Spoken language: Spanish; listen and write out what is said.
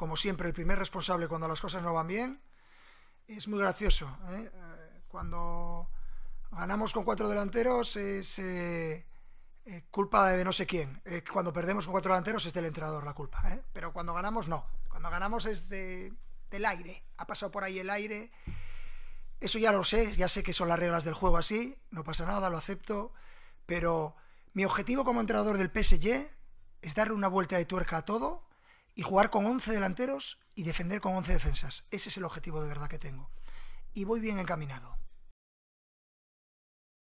como siempre, el primer responsable cuando las cosas no van bien. Es muy gracioso. ¿eh? Eh, cuando ganamos con cuatro delanteros es eh, culpa de no sé quién. cuando perdemos con cuatro delanteros es del entrenador la culpa. Pero cuando ganamos no. Cuando ganamos es de, del aire. Ha pasado por ahí el aire. Eso ya lo sé, ya sé que son las reglas del juego así, no pasa nada, lo acepto, pero mi objetivo como entrenador del PSG es darle una vuelta de tuerca a todo y jugar con 11 delanteros y defender con 11 defensas. Ese es el objetivo de verdad que tengo. Y voy bien encaminado.